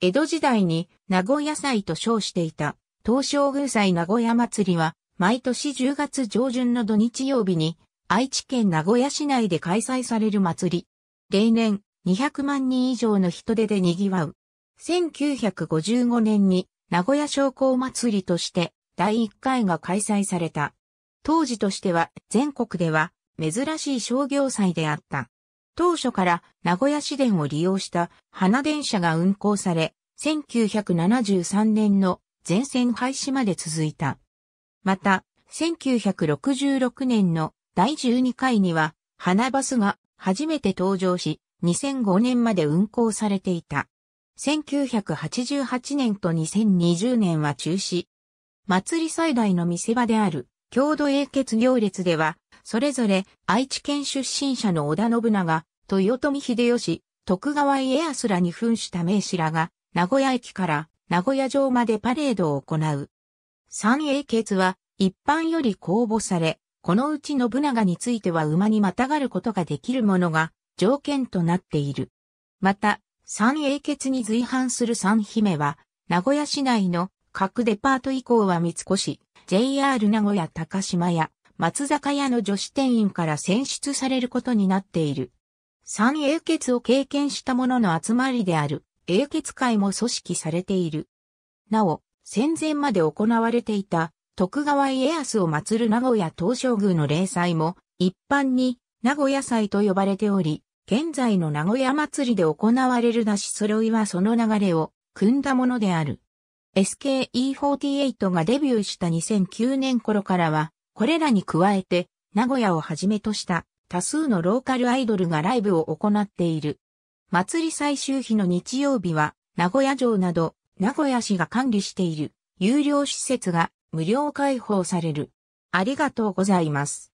江戸時代に名古屋祭と称していた東照宮祭名古屋祭りは毎年10月上旬の土日曜日に愛知県名古屋市内で開催される祭り。例年200万人以上の人出で賑わう。1955年に名古屋商工祭りとして第1回が開催された。当時としては全国では珍しい商業祭であった。当初から名古屋市電を利用した花電車が運行され、1973年の全線廃止まで続いた。また、1966年の第12回には、花バスが初めて登場し、2005年まで運行されていた。1988年と2020年は中止。祭り最大の見せ場である、郷土英傑行列では、それぞれ愛知県出身者の織田信長、豊臣秀吉、徳川家康らに扮した名士らが、名古屋駅から名古屋城までパレードを行う。三英傑は一般より公募され、このうち信長については馬にまたがることができるものが条件となっている。また、三英傑に随伴する三姫は、名古屋市内の各デパート以降は三越、JR 名古屋高島屋、松坂屋の女子店員から選出されることになっている。三英傑を経験した者の集まりである、英傑会も組織されている。なお、戦前まで行われていた、徳川家康を祀る名古屋東照宮の霊祭も、一般に名古屋祭と呼ばれており、現在の名古屋祭りで行われるなし揃いはその流れを組んだものである。SKE48 がデビューした2009年頃からは、これらに加えて、名古屋をはじめとした多数のローカルアイドルがライブを行っている。祭り最終日の日曜日は、名古屋城など、名古屋市が管理している有料施設が無料開放される。ありがとうございます。